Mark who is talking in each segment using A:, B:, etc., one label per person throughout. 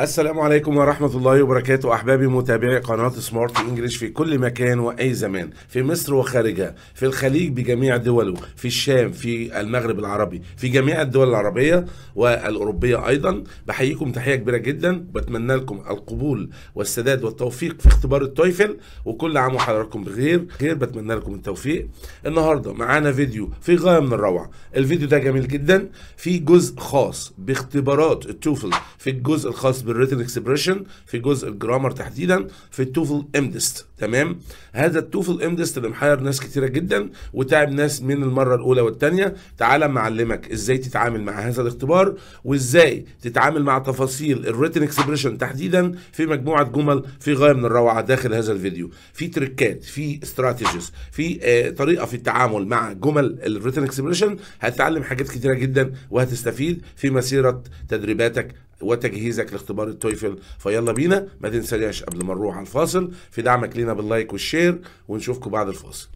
A: السلام عليكم ورحمة الله وبركاته أحبابي متابعي قناة سمارت إنجليش في كل مكان وأي زمان في مصر وخارجها في الخليج بجميع دوله في الشام في المغرب العربي في جميع الدول العربية والأوروبية أيضا بحييكم تحية كبيرة جدا بتمنى لكم القبول والسداد والتوفيق في اختبار التويفل وكل عام وحضراتكم بخير غير بتمنى لكم التوفيق النهاردة معانا فيديو في غاية من الروعة الفيديو ده جميل جدا في جزء خاص باختبارات التوفل في الجزء الخاص بالريتن اكسبريشن في جزء الجرامر تحديدا في التوفل امدست تمام هذا التوفل امدست اللي محير ناس كتيره جدا وتعب ناس من المره الاولى والثانيه تعالى معلمك ازاي تتعامل مع هذا الاختبار وازاي تتعامل مع تفاصيل الريتن اكسبريشن تحديدا في مجموعه جمل في غايه من الروعه داخل هذا الفيديو في تركات في استراتيجيز في آه، طريقه في التعامل مع جمل الريتن اكسبريشن هتتعلم حاجات كتيره جدا وهتستفيد في مسيره تدريباتك وتجهيزك لاختبار التويفل فيلا بينا ما تنساش قبل ما نروح على الفاصل في دعمك لينا باللايك والشير ونشوفكم بعد الفاصل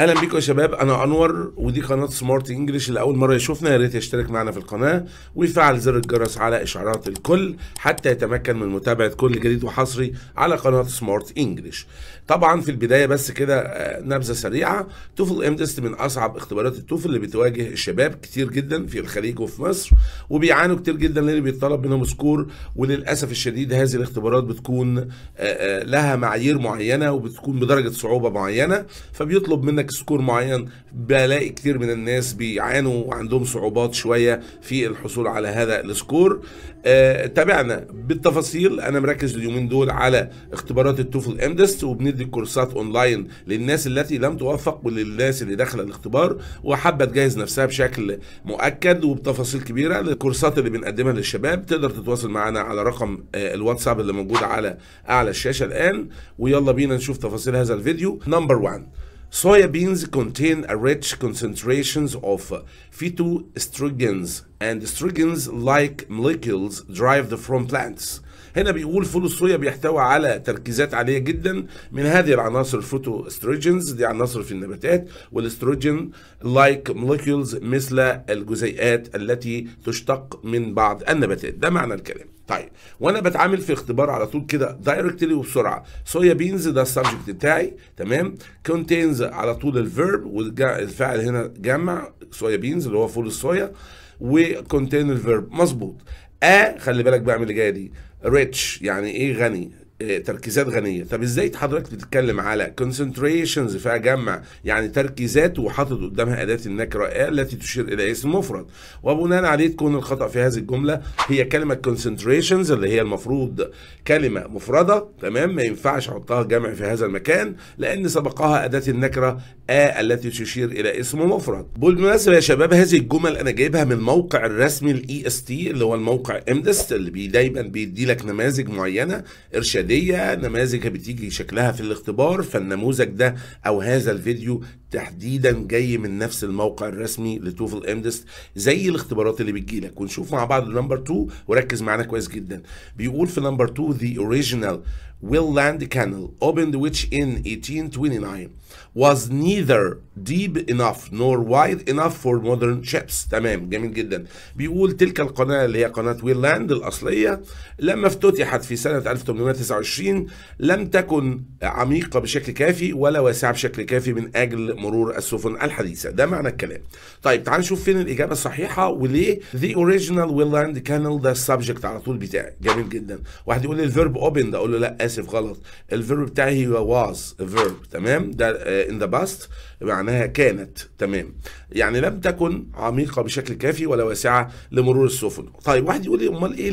A: اهلا بيكم يا شباب انا انور ودي قناه سمارت انجلش لاول مره يشوفنا يا ريت يشترك معنا في القناه ويفعل زر الجرس على اشعارات الكل حتى يتمكن من متابعه كل جديد وحصري على قناه سمارت انجلش طبعا في البدايه بس كده آه، نبذه سريعه توفل امتست من اصعب اختبارات التوفل اللي بتواجه الشباب كتير جدا في الخليج وفي مصر وبيعانوا كتير جدا لان بيتطلب منهم سكور وللاسف الشديد هذه الاختبارات بتكون آه، آه، لها معايير معينه وبتكون بدرجه صعوبه معينه فبيطلب منك محتاج سكور معين بلاقي كتير من الناس بيعانوا وعندهم صعوبات شويه في الحصول على هذا السكور آه تابعنا بالتفاصيل انا مركز اليومين دول على اختبارات التوفل امدست وبندي كورسات اونلاين للناس التي لم توفق وللناس اللي داخله الاختبار وحابه تجهز نفسها بشكل مؤكد وبتفاصيل كبيره للكورسات اللي بنقدمها للشباب تقدر تتواصل معنا على رقم آه الواتساب اللي موجود على اعلى الشاشه الان ويلا بينا نشوف تفاصيل هذا الفيديو نمبر 1 Soya beans contain a rich concentrations of uh, phytoestrogens and estrogens-like molecules derived from plants. هنا بيقول فول الصويا بيحتوي على تركيزات عاليه جدا من هذه العناصر الفوتو استروجينز دي عناصر في النباتات والاستروجين لايك موليكيولز مثل الجزيئات التي تشتق من بعض النباتات ده معنى الكلام طيب وانا بتعامل في اختبار على طول كده دايركتلي وبسرعه صويا بينز ده السبجكت بتاعي تمام كونتينز على طول الفيرب والفعل هنا جمع صويا بينز اللي هو فول الصويا وكونتين الفيرب مظبوط ا خلي بالك بعمل اللي جايه دي ريتش يعني ايه غني تركيزات غنيه طب ازاي حضرتك بتتكلم على concentrations فاجمع يعني تركيزات وحاطط قدامها اداه النكره التي تشير الى اسم مفرد وبناء عليه تكون الخطا في هذه الجمله هي كلمه concentrations اللي هي المفروض كلمه مفرده تمام ما ينفعش احطها جمع في هذا المكان لان سبقها اداه النكره آ التي تشير الى اسم مفرد بالمناسبه يا شباب هذه الجمل انا جايبها من الموقع الرسمي الاي اس e تي اللي هو الموقع امدست اللي بي دايما بيدي لك نماذج معينه ارشاد الاعداديه نماذج بتيجي شكلها في الاختبار فالنموذج ده او هذا الفيديو تحديدا جاي من نفس الموقع الرسمي لتوفل امدست زي الاختبارات اللي بتجي لك ونشوف مع بعض نمبر 2 وركز معانا كويس جدا بيقول في نمبر 2 the original land Canal opened which in 1829 was neither deep enough nor wide enough for modern ships تمام جميل جدا بيقول تلك القناة اللي هي قناة ويرلاند الأصلية لما افتتحت في سنة 1829 لم تكن عميقة بشكل كافي ولا واسعة بشكل كافي من أجل مرور السفن الحديثة ده معنى الكلام طيب تعال نشوف فين الإجابة الصحيحة وليه ذا اوريجينال ويل لاند كانل ذا سبجكت على طول بتاعي جميل جدا واحد يقول لي الفيرب اوبن ده اقول له لا اسف غلط الفيرب بتاعي هو واز فيرب تمام ده ان ذا باست معناها كانت تمام يعني لم تكن عميقة بشكل كافي ولا واسعة لمرور السفن طيب واحد يقول لي امال ايه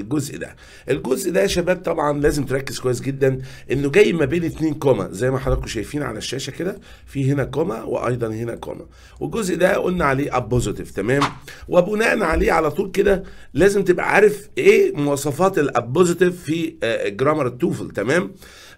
A: الجزء ده الجزء ده يا شباب طبعا لازم تركز كويس جدا انه جاي ما بين اتنين كوما زي ما حضراتكم شايفين على الشاشة كده فيه هنا كوما وايضا هنا كوما والجزء ده قلنا عليه ابوزيتيف تمام وبناء عليه على طول كده لازم تبقى عارف ايه مواصفات الابوزيتيف في جرامر آه، التوفل تمام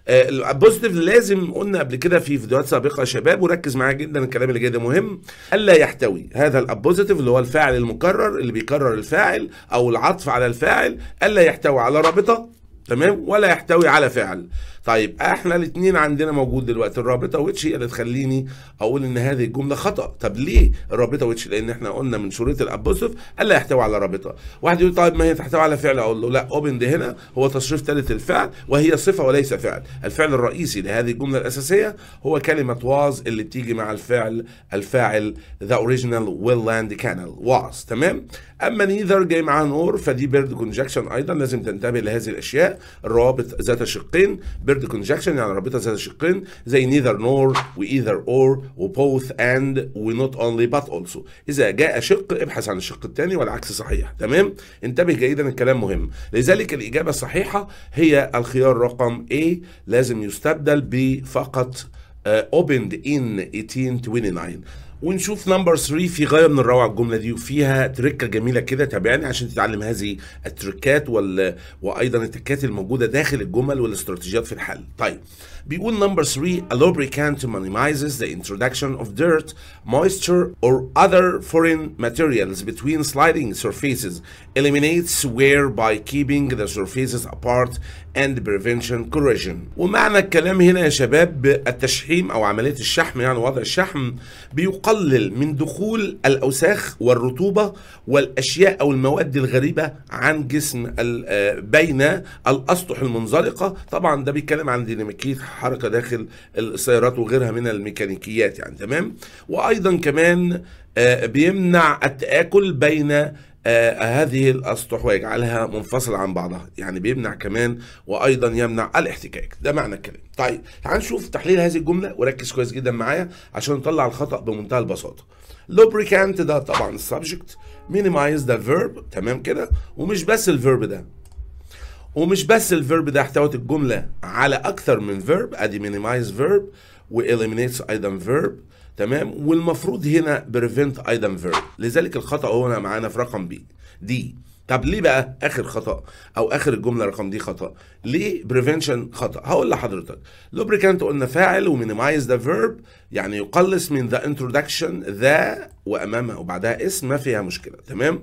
A: آه، الابوزيتيف لازم قلنا قبل كده في فيديوهات سابقه يا شباب وركز معايا جدا الكلام اللي جاي ده مهم الا يحتوي هذا الابوزيتيف اللي هو الفاعل المكرر اللي بيكرر الفاعل او العطف على الفاعل الا يحتوي على رابطه تمام ولا يحتوي على فعل طيب احنا الاثنين عندنا موجود دلوقتي الرابطه ويتش هي اللي تخليني اقول ان هذه الجمله خطا طب ليه الرابطه ويتش لان احنا قلنا من شروط الابوسف الا يحتوي على رابطه واحد يقول طيب ما هي تحتوي على فعل اقول له لا اوبن هنا هو تصريف ثالث الفعل وهي صفه وليس فعل الفعل الرئيسي لهذه الجمله الاساسيه هو كلمه واز اللي بتيجي مع الفعل الفاعل ذا اوريجينال ويل لاند كانل واز تمام اما نيذر جاي معاه نور فدي بيرد كونجكشن ايضا لازم تنتبه لهذه الاشياء الروابط ذات شقين بيرد كونجكشن يعني رابطه ذات شقين زي نيذر نور وايذر اور وبوث اند ونوت اونلي بات اولسو اذا جاء شق ابحث عن الشق الثاني والعكس صحيح تمام انتبه جيدا الكلام مهم لذلك الاجابه الصحيحه هي الخيار رقم A لازم يستبدل بفقط uh, آه، opened in 1829 ونشوف نمبر 3 في غايه من الروعه الجمله دي وفيها تركه جميله كده تابعني عشان تتعلم هذه التركات وال... وايضا التكات الموجوده داخل الجمل والاستراتيجيات في الحل. طيب بيقول نمبر 3 a lubricant minimizes the introduction of dirt, moisture or other foreign materials between sliding surfaces, eliminates wear by keeping the surfaces apart and prevention كوريجن ومعنى الكلام هنا يا شباب التشحيم او عمليه الشحم يعني وضع الشحم بيقلل من دخول الاوساخ والرطوبه والاشياء او المواد الغريبه عن جسم آه، بين الاسطح المنزلقه طبعا ده بيتكلم عن ديناميكيه حركه داخل السيارات وغيرها من الميكانيكيات يعني تمام وايضا كمان آه، بيمنع التآكل بين آه هذه الاسطح ويجعلها منفصله عن بعضها يعني بيمنع كمان وايضا يمنع الاحتكاك ده معنى الكلام طيب تعال نشوف تحليل هذه الجمله وركز كويس جدا معايا عشان نطلع الخطا بمنتهى البساطه لوبريكانت ده طبعا السبجكت مينيمايز ذا فيرب تمام كده ومش بس الفيرب ده ومش بس الفيرب ده احتوت الجمله على اكثر من فيرب ادي مينيمايز فيرب واليمينيتس ايضا فيرب تمام والمفروض هنا بريفنت ايدم فيرب لذلك الخطا هنا معانا في رقم بي دي طب ليه بقى اخر خطا او اخر الجمله رقم دي خطا ليه بريفنشن خطا هقول لحضرتك لوبريكانت قلنا فاعل ومينيمايز ذا فيرب يعني يقلص من ذا انترودكشن ذا وامامها وبعدها اسم ما فيها مشكله تمام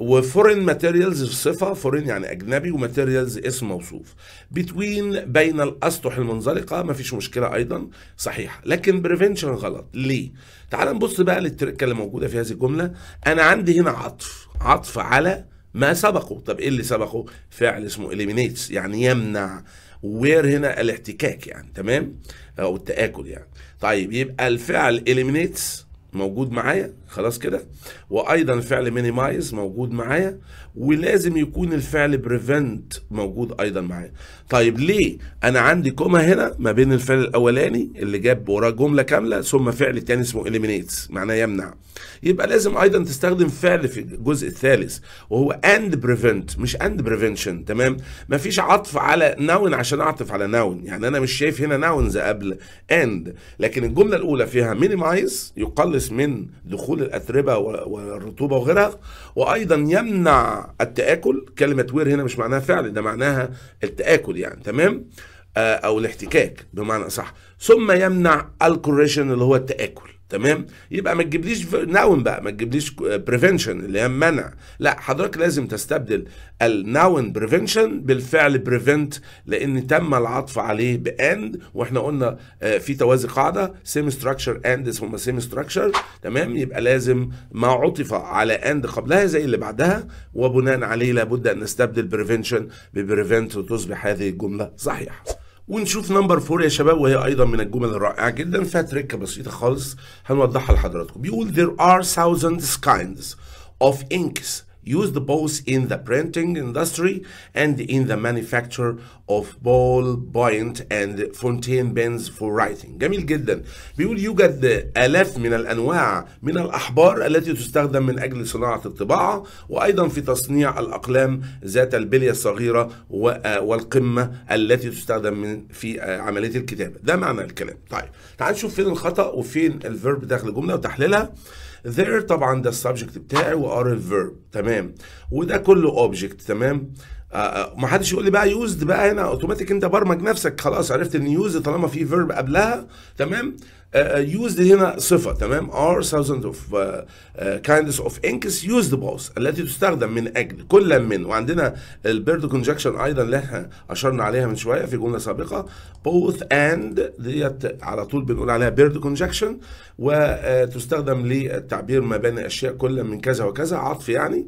A: وفورين ماتيريالز صفه فورين يعني اجنبي وماتيريالز اسم موصوف بتوين بين الاسطح المنزلقه ما فيش مشكله ايضا صحيح لكن بريفنشن غلط ليه تعال نبص بقى للتركه اللي موجوده في هذه الجمله انا عندي هنا عطف عطف على ما سبقه طب ايه اللي سبقه فعل اسمه eliminates يعني يمنع وير هنا الاحتكاك يعني تمام او التاكل يعني طيب يبقى الفعل eliminates موجود معايا خلاص كده وايضا فعل مينيمايز موجود معايا ولازم يكون الفعل بريفنت موجود ايضا معايا طيب ليه انا عندي كوما هنا ما بين الفعل الاولاني اللي جاب وراه جمله كامله ثم فعل تاني اسمه eliminates معناه يمنع يبقى لازم ايضا تستخدم فعل في الجزء الثالث وهو اند بريفنت مش اند بريفنشن تمام مفيش عطف على ناون عشان اعطف على ناون يعني انا مش شايف هنا ناونز قبل اند لكن الجمله الاولى فيها مينيمايز يقلل خالص من دخول الاتربه والرطوبه وغيرها وايضا يمنع التاكل كلمه وير هنا مش معناها فعل ده معناها التاكل يعني تمام آه، او الاحتكاك بمعنى صح ثم يمنع الكوريشن اللي هو التاكل تمام يبقى ما تجيبليش ناون بقى ما تجيبليش بريفنشن آه، اللي هي منع لا حضرتك لازم تستبدل الناون بريفنشن بالفعل بريفنت لان تم العطف عليه باند واحنا قلنا آه، في توازي قاعده سيم ستراكشر اند هم سيم ستراكشر تمام يبقى لازم ما عطف على اند قبلها زي اللي بعدها وبناء عليه لابد ان نستبدل بريفنشن ببريفنت وتصبح هذه الجمله صحيحه ونشوف نمبر فور يا شباب وهي ايضا من الجمل الرائعه جدا فيها تركه بسيطه خالص هنوضحها لحضراتكم بيقول there are thousands kinds of inks used both in the printing industry and in the manufacture of ball point and fountain pens for writing جميل جدا بيقول يوجد آلاف من الأنواع من الأحبار التي تستخدم من أجل صناعة الطباعة وأيضا في تصنيع الأقلام ذات البلية الصغيرة آه، والقمة التي تستخدم من في آه، عملية الكتابة ده معنى الكلام طيب تعال نشوف فين الخطأ وفين الفيرب داخل الجملة وتحليلها there طبعا ده السبجكت بتاعي وار الفيرب تمام وده كله اوبجكت تمام آه، آه، ما حدش يقول لي بقى يوزد بقى هنا اوتوماتيك انت برمج نفسك خلاص عرفت ان يوزد طالما في فيرب قبلها تمام آه، آه، يوزد هنا صفه تمام ار thousands اوف آه، kinds اوف انكس يوزد both التي تستخدم من اجل كل من وعندنا البيرد كونجكشن ايضا اللي احنا اشرنا عليها من شويه في جمله سابقه بوث اند ديت على طول بنقول عليها بيرد كونجكشن وتستخدم للتعبير ما بين اشياء كل من كذا وكذا عطف يعني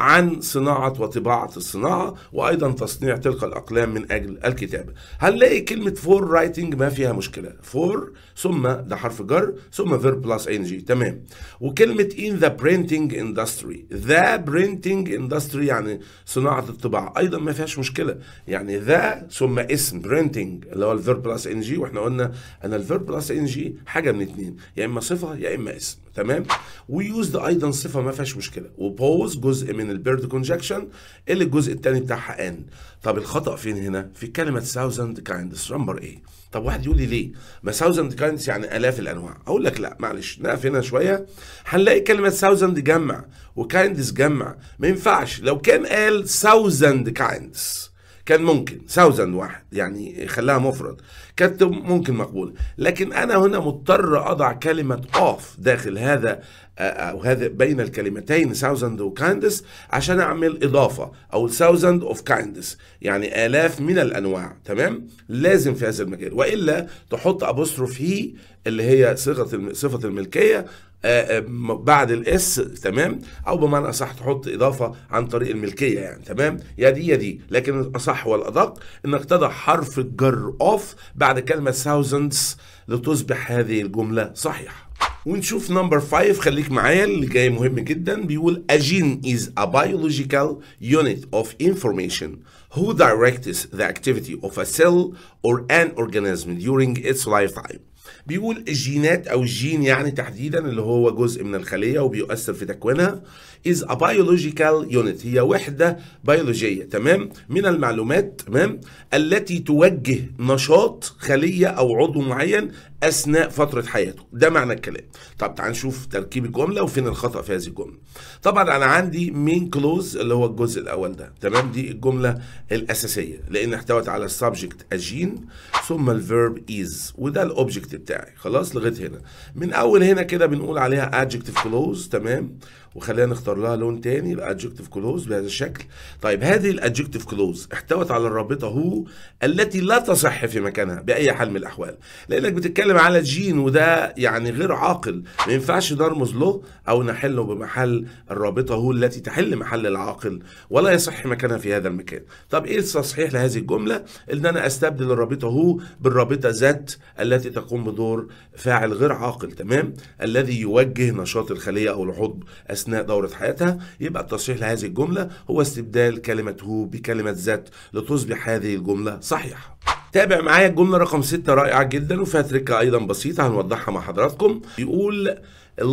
A: عن صناعة وطباعة الصناعة وأيضا تصنيع تلك الأقلام من أجل الكتابة هنلاقي كلمة فور رايتنج ما فيها مشكلة فور ثم ده حرف جر ثم فيرب بلس ان جي تمام وكلمة إن ذا برينتينج إندستري ذا برينتينج إندستري يعني صناعة الطباعة أيضا ما فيهاش مشكلة يعني ذا ثم اسم برينتينج اللي هو الفيرب بلس ان جي واحنا قلنا أن الفيرب بلس ان جي حاجة من اتنين يا إما صفة يا إما اسم تمام ويوزد ايضا صفه ما فيهاش مشكله وبوز جزء من البيرد كونجكشن اللي الجزء الثاني بتاعها ان طب الخطا فين هنا في كلمه ساوزند كايندز نمبر ايه طب واحد يقول لي ليه ما ساوزند كايندز يعني الاف الانواع اقول لك لا معلش نقف هنا شويه هنلاقي كلمه ساوزند جمع وكايندز جمع ما ينفعش لو كان قال ساوزند كايندز كان ممكن ساوزند واحد يعني خلاها مفرد كانت ممكن مقبولة لكن أنا هنا مضطر أضع كلمة أوف داخل هذا آه، آه، أو هذا بين الكلمتين thousand وكايندس عشان أعمل إضافة أو thousand أوف كايندس يعني آلاف من الأنواع تمام لازم في هذا المجال وإلا تحط أبوستروف هي اللي هي صيغة صفة الملكية آه، بعد الاس تمام او بمعنى اصح تحط اضافه عن طريق الملكيه يعني تمام يا دي يا دي لكن الاصح والادق انك تضع حرف الجر اوف بعد كلمة thousands لتصبح هذه الجملة صحيحة ونشوف نمبر 5 خليك معايا اللي جاي مهم جدا بيقول a gene is a biological unit of information who directs the activity of a cell or an organism during its lifetime بيقول الجينات او الجين يعني تحديدا اللي هو جزء من الخليه وبيؤثر في تكوينها is a biological unit هي وحدة بيولوجية تمام من المعلومات تمام التي توجه نشاط خلية أو عضو معين أثناء فترة حياته ده معنى الكلام طب تعال نشوف تركيب الجملة وفين الخطأ في هذه الجملة طبعا أنا عندي مين كلوز اللي هو الجزء الأول ده تمام دي الجملة الأساسية لأن احتوت على السبجكت أجين ثم الفيرب إيز وده الأوبجكت بتاعي خلاص لغاية هنا من أول هنا كده بنقول عليها adjective كلوز تمام وخلينا نختار لها لون تاني الادجكتيف كلوز بهذا الشكل طيب هذه الادجكتيف كلوز احتوت على الرابطه هو التي لا تصح في مكانها باي حال من الاحوال لانك بتتكلم على جين وده يعني غير عاقل ما ينفعش نرمز له او نحله بمحل الرابطه هو التي تحل محل العاقل ولا يصح مكانها في هذا المكان طب ايه التصحيح لهذه الجمله ان انا استبدل الرابطه هو بالرابطه ذات التي تقوم بدور فاعل غير عاقل تمام الذي يوجه نشاط الخليه او العضو أثناء دورة حياتها يبقى التصحيح لهذه الجملة هو استبدال كلمة هو بكلمة ذات لتصبح هذه الجملة صحيحة تابع معايا الجملة رقم 6 رائعة جدا وفيها تركة أيضا بسيطة هنوضحها مع حضراتكم يقول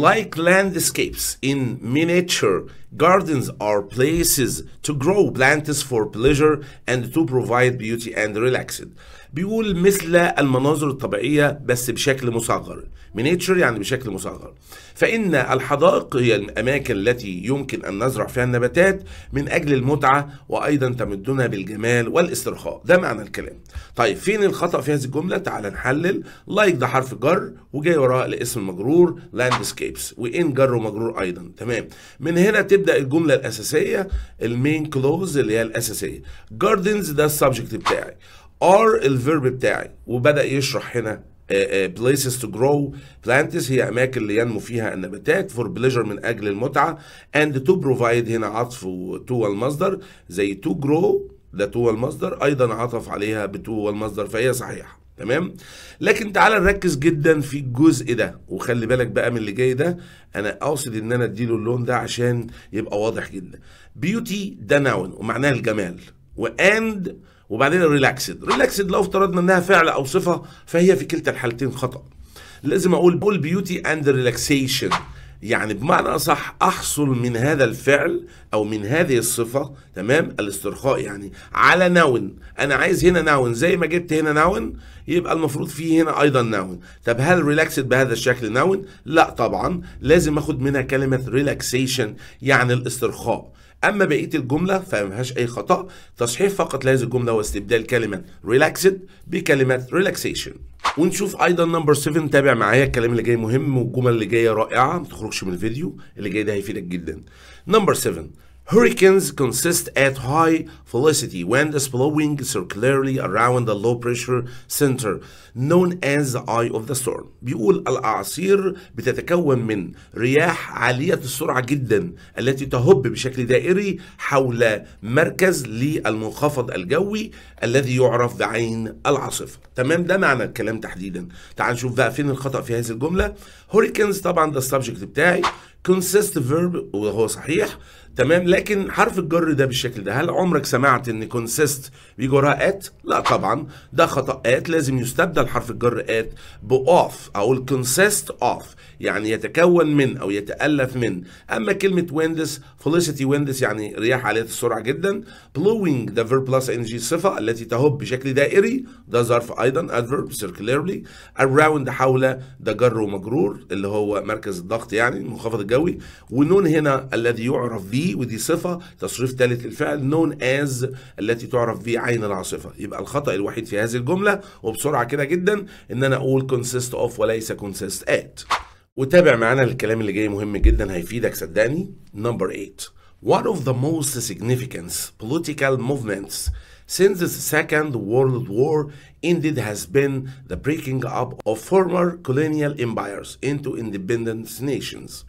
A: Like landscapes in miniature, gardens are places to grow plants for pleasure and to provide beauty and relaxed. بيقول مثل المناظر الطبيعية بس بشكل مصغر مينيتشر يعني بشكل مصغر فإن الحدائق هي الأماكن التي يمكن أن نزرع فيها النباتات من أجل المتعة وأيضا تمدنا بالجمال والاسترخاء ده معنى الكلام طيب فين الخطأ في هذه الجملة تعال نحلل لايك ده حرف جر وجاي وراه الاسم مجرور لاندسكيبس وإن جر ومجرور أيضا تمام من هنا تبدأ الجملة الأساسية المين كلوز اللي هي الأساسية جاردنز ده السبجكت بتاعي ار الفيرب بتاعي وبدأ يشرح هنا بليسز تو جرو بلانتس هي اماكن لينمو فيها النباتات فور بليجر من اجل المتعه اند تو بروفايد هنا عطف تو المصدر زي تو جرو ده تو المصدر ايضا عطف عليها بتو المصدر فهي صحيحه تمام لكن تعالى نركز جدا في الجزء ده وخلي بالك بقى من اللي جاي ده انا اقصد ان انا اديله اللون ده عشان يبقى واضح جدا بيوتي ده نون ومعناه الجمال واند وبعدين ريلاكسد ريلاكسد لو افترضنا انها فعل او صفه فهي في كلتا الحالتين خطا لازم اقول بول بيوتي اند ريلاكسيشن يعني بمعنى اصح احصل من هذا الفعل او من هذه الصفه تمام الاسترخاء يعني على نون انا عايز هنا نون زي ما جبت هنا نون يبقى المفروض فيه هنا ايضا نون طب هل ريلاكسد بهذا الشكل نون لا طبعا لازم اخد منها كلمه ريلاكسيشن يعني الاسترخاء اما بقيه الجمله فما فيهاش اي خطا تصحيح فقط لهذه الجمله واستبدال كلمه relaxed بكلمه relaxation ونشوف ايضا نمبر 7 تابع معايا الكلام اللي جاي مهم والجمل اللي جايه رائعه ما تخرجش من الفيديو اللي جاي ده هيفيدك جدا نمبر 7 Hurricanes consist at high velocity wind is blowing circularly around the low pressure center known as the eye of the storm بيقول الأعاصير بتتكون من رياح عالية السرعة جدا التي تهب بشكل دائري حول مركز للمنخفض الجوي الذي يعرف بعين العاصفة تمام ده معنى الكلام تحديدا تعال نشوف بقى فين الخطأ في هذه الجملة Hurricanes طبعا ده السبجكت بتاعي consist verb وهو صحيح تمام لكن حرف الجر ده بالشكل ده هل عمرك سمعت ان كونسيست بيجي وراها ات لا طبعا ده خطا ات لازم يستبدل حرف الجر ات باوف او الكونسيست اوف يعني يتكون من او يتالف من اما كلمه ويندس فيليسيتي ويندس يعني رياح عاليه السرعه جدا ذا فيرب بلس ان جي صفه التي تهب بشكل دائري ده ظرف ايضا ادفيرب سيركليرلي اراوند حول ده جر ومجرور اللي هو مركز الضغط يعني المنخفض الجوي ونون هنا الذي يعرف به ودي صفة تصريف ثالث الفعل نون از التي تعرف بعين العاصفة يبقى الخطأ الوحيد في هذه الجملة وبسرعة كده جدا ان انا اقول consist of وليس consist at وتابع معانا الكلام اللي جاي مهم جدا هيفيدك صدقني نمبر 8 One of the most significant political movements since the Second World War ended has been the breaking up of former colonial empires into independent nations.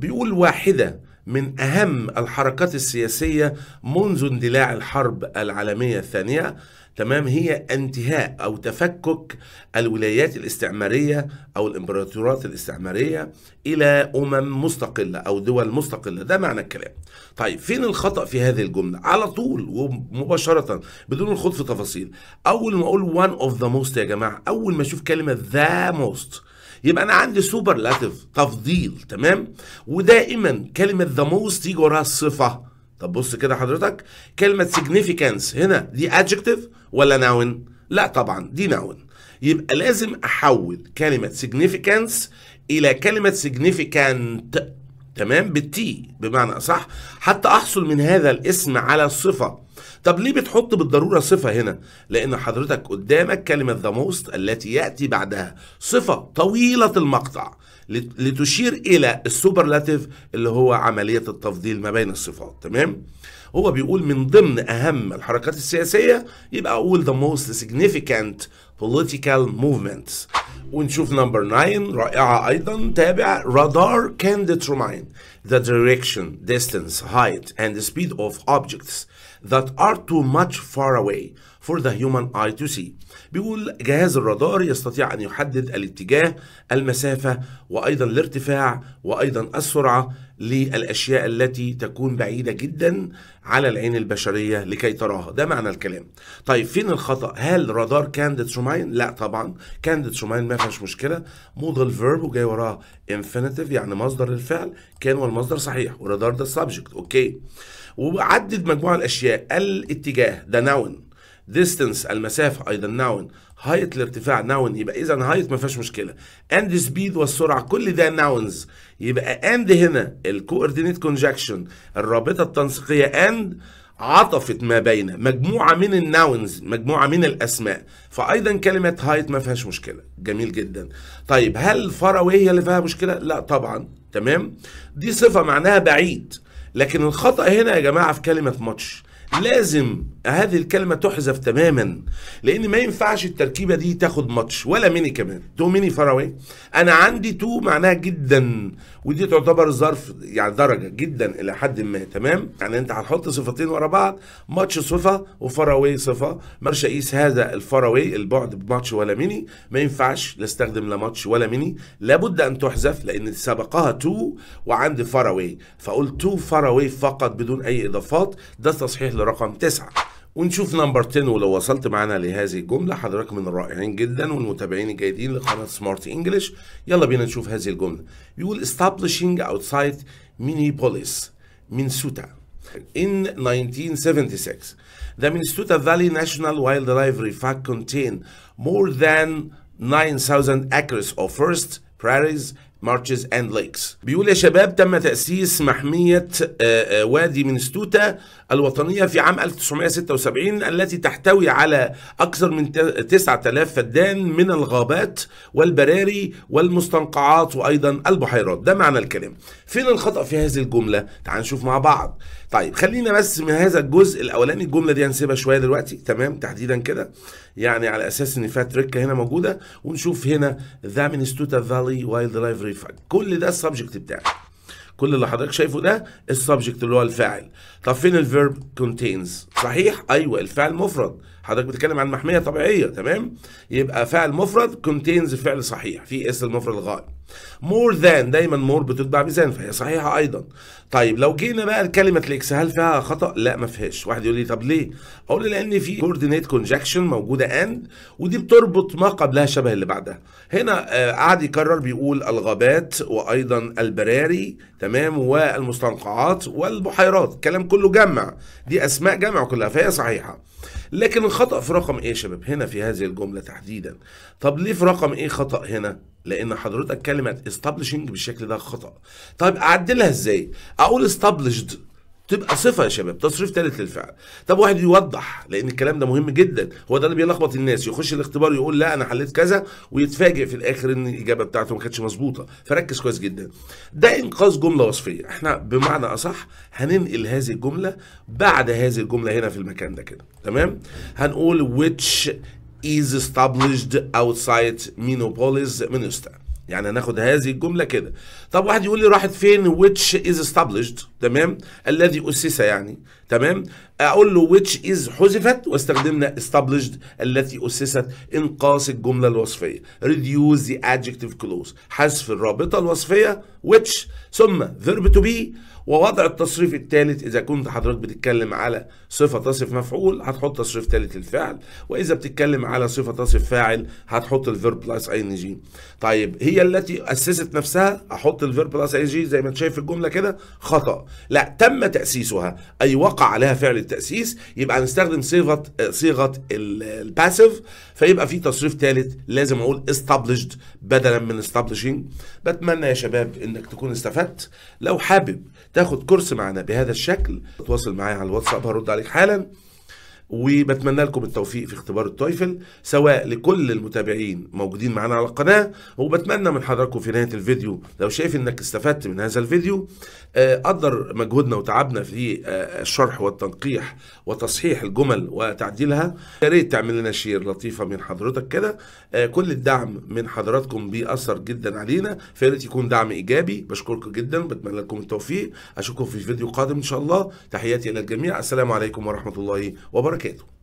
A: بيقول واحدة من أهم الحركات السياسية منذ اندلاع الحرب العالمية الثانية تمام هي انتهاء أو تفكك الولايات الاستعمارية أو الإمبراطورات الاستعمارية إلى أمم مستقلة أو دول مستقلة ده معنى الكلام طيب فين الخطأ في هذه الجملة على طول ومباشرة بدون الخوض في تفاصيل أول ما أقول one of the most يا جماعة أول ما أشوف كلمة the most يبقى انا عندي سوبر لاتيف تفضيل تمام ودائما كلمه ذا موست تيجي وراها الصفه طب بص كده حضرتك كلمه سيجنيفيكانس هنا دي ادجكتيف ولا ناون لا طبعا دي ناون يبقى لازم احول كلمه سيجنيفيكانس الى كلمه سيجنيفيكانت تمام بالتي بمعنى اصح حتى احصل من هذا الاسم على صفه طب ليه بتحط بالضروره صفه هنا لان حضرتك قدامك كلمه ذا موست التي ياتي بعدها صفه طويله المقطع لتشير الى السوبرلاتيف اللي هو عمليه التفضيل ما بين الصفات تمام هو بيقول من ضمن اهم الحركات السياسيه يبقى اقول the most significant political movements ونشوف نمبر 9 رائعه ايضا تابع رادار كان determine the direction distance height and سبيد speed of objects that are too much far away for the human eye to see بيقول جهاز الرادار يستطيع أن يحدد الاتجاه المسافة وأيضا الارتفاع وأيضا السرعة للأشياء التي تكون بعيدة جدا على العين البشرية لكي تراها ده معنى الكلام طيب فين الخطأ هل رادار كان ديترماين لا طبعا كان ديترماين ما فيهاش مشكلة موضل فيرب وجاي وراه انفينيتيف يعني مصدر الفعل كان والمصدر صحيح والرادار ده السبجكت اوكي وعدد مجموعه الاشياء الاتجاه ده ناون ديستنس المسافه ايضا ناون هايت الارتفاع ناون يبقى اذا هايت ما فيهاش مشكله اند سبيد والسرعه كل ده ناونز يبقى اند هنا الكوردينيت كونجكشن الرابطه التنسيقيه اند عطفت ما بين مجموعه من الناونز مجموعه من الاسماء فايضا كلمه هايت ما فيهاش مشكله جميل جدا طيب هل فراوي هي اللي فيها مشكله لا طبعا تمام دي صفه معناها بعيد لكن الخطا هنا يا جماعه في كلمه ماتش لازم هذه الكلمة تحذف تماما لأن ما ينفعش التركيبة دي تاخد ماتش ولا ميني كمان تو ميني فراوي أنا عندي تو معناها جدا ودي تعتبر ظرف يعني درجة جدا إلى حد ما تمام يعني أنت هتحط صفتين ورا بعض ماتش صفة وفراوي صفة مش أقيس هذا الفراوي البعد بماتش ولا ميني ما ينفعش لا استخدم لا ماتش ولا ميني لابد أن تحذف لأن سبقها تو وعندي فراوي فأقول تو فراوي فقط بدون أي إضافات ده تصحيح رقم تسعة ونشوف نمبر 10 ولو وصلت معانا لهذه الجملة حضرتك من الرائعين جدا والمتابعين الجيدين لقناة سمارت انجلش يلا بينا نشوف هذه الجملة بيقول establishing outside Minneapolis Minnesota in 1976 the Minnesota Valley National Wildlife Refuge contained more than 9000 acres of first prairies marches and lakes بيقول يا شباب تم تاسيس محميه آه، آه، وادي مينستوتا الوطنية في عام 1976 التي تحتوي على أكثر من 9000 فدان من الغابات والبراري والمستنقعات وأيضا البحيرات ده معنى الكلام فين الخطأ في هذه الجملة؟ تعال نشوف مع بعض طيب خلينا بس من هذا الجزء الأولاني الجملة دي هنسيبها شوية دلوقتي تمام تحديدا كده يعني على أساس إن فيها تركة هنا موجودة ونشوف هنا ذا ستوتا فالي وايلد لايف كل ده السبجكت بتاعي كل اللي حضرتك شايفه ده السبجكت اللي هو الفاعل طب فين الفيرب كونتينز صحيح ايوه الفعل مفرد حضرتك بتتكلم عن محميه طبيعيه تمام يبقى فعل مفرد كونتينز فعل صحيح في اس المفرد الغائب مور ذان دايما مور بتتبع ميزان فهي صحيحه ايضا طيب لو جينا بقى لكلمه الاكس هل فيها خطا لا ما فيهاش واحد يقول لي طب ليه اقول له لان في كوردينيت كونجكشن موجوده اند ودي بتربط ما قبلها شبه اللي بعدها هنا آه، قعد يكرر بيقول الغابات وايضا البراري تمام والمستنقعات والبحيرات الكلام كله جمع دي اسماء جمع كلها فهي صحيحه لكن الخطأ في رقم ايه يا شباب هنا في هذه الجملة تحديدا طب ليه في رقم ايه خطأ هنا لان حضرتك كلمة استابليشنج بالشكل ده خطأ طيب اعدلها ازاي اقول established تبقى صفه يا شباب تصريف ثالث للفعل طب واحد يوضح لان الكلام ده مهم جدا هو ده اللي بيلخبط الناس يخش الاختبار يقول لا انا حليت كذا ويتفاجئ في الاخر ان الاجابه بتاعته ما كانتش مظبوطه فركز كويس جدا ده انقاذ جمله وصفيه احنا بمعنى اصح هننقل هذه الجمله بعد هذه الجمله هنا في المكان ده كده تمام هنقول which is established outside Minopolis Minister يعني هناخد هذه الجمله كده طب واحد يقول لي راحت فين which is established تمام الذي اسس يعني تمام اقول له which is حذفت واستخدمنا established التي اسست انقاص الجمله الوصفيه reduce the adjective clause حذف الرابطه الوصفيه which ثم verb to be ووضع التصريف الثالث اذا كنت حضرتك بتتكلم على صفه تصف مفعول هتحط تصريف ثالث للفعل واذا بتتكلم على صفه تصف فاعل هتحط الفيرب بلس اي ان جي طيب هي التي اسست نفسها احط الفيرب بلس اي ان جي زي ما انت شايف الجمله كده خطا لا تم تاسيسها اي وقع عليها فعل التاسيس يبقى هنستخدم صيغه صيغه الباسيف فيبقى في تصريف ثالث لازم اقول established بدلا من establishing بتمنى يا شباب انك تكون استفدت لو حابب تاخد كورس معنا بهذا الشكل تواصل معايا على الواتساب هرد عليك حالا وبتمنى لكم التوفيق في اختبار التويفل سواء لكل المتابعين موجودين معانا على القناة وبتمنى من حضراتكم في نهاية الفيديو لو شايف انك استفدت من هذا الفيديو آه، قدر مجهودنا وتعبنا في آه، الشرح والتنقيح وتصحيح الجمل وتعديلها يا ريت تعمل لنا شير لطيفة من حضرتك كده آه، كل الدعم من حضراتكم بيأثر جدا علينا فيا ريت يكون دعم ايجابي بشكركم جدا بتمنى لكم التوفيق اشوفكم في فيديو قادم ان شاء الله تحياتي الى الجميع السلام عليكم ورحمة الله وبركاته quedo